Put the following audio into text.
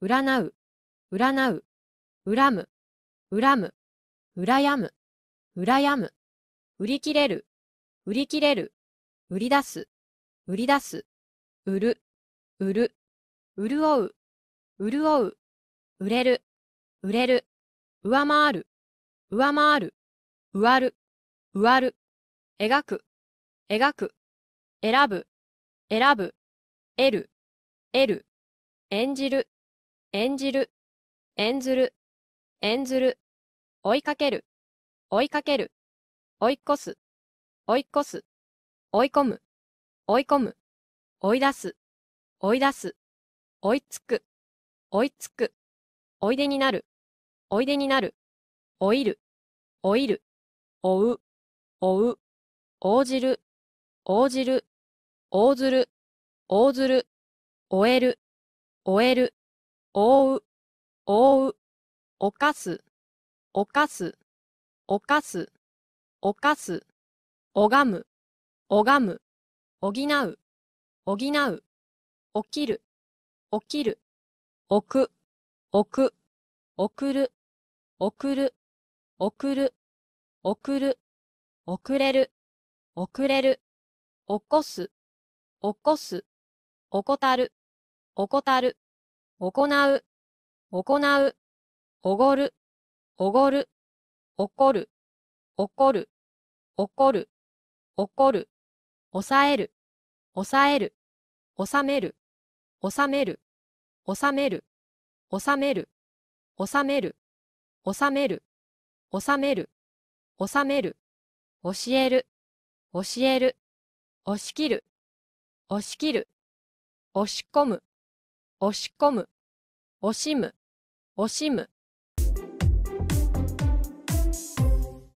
占う、占う、恨む、恨む、羨む、羨む、売り切れる、売り切れる、売り出す、売り出す、売る、売る、潤う、潤う、売れる、売れる、上回る、上回る、植わる、上わる、描く、描く、選ぶ、選ぶ、得る、得る、演じる、演じる、演ずる、演ずる、追いかける、追いかける、追い越す、追い越す、追い込む、追い込む、追い出す、追い出す、追いつく、追いつく、おいでになる、おいでになる、おいる、おいる、おう、おう、応じる、応じる、応ずる、応ずる、追える、追える、覆う、覆う、犯す、犯す、犯す、犯す、拝む、拝む、補う、補う、起きる、起きる、置く、置く、送る、送る、送る、送る、遅れる、遅れる、起こす、起こす、怠る、怠る。行う、行う、おごる、おごる、怒る、怒る、怒る、怒る、抑える、抑える、収める、収める、収める、収める、収める、収める、収める、収める、教える、教える、押し切る、押し切る、押し込む、押し込む、惜しむ、惜しむ。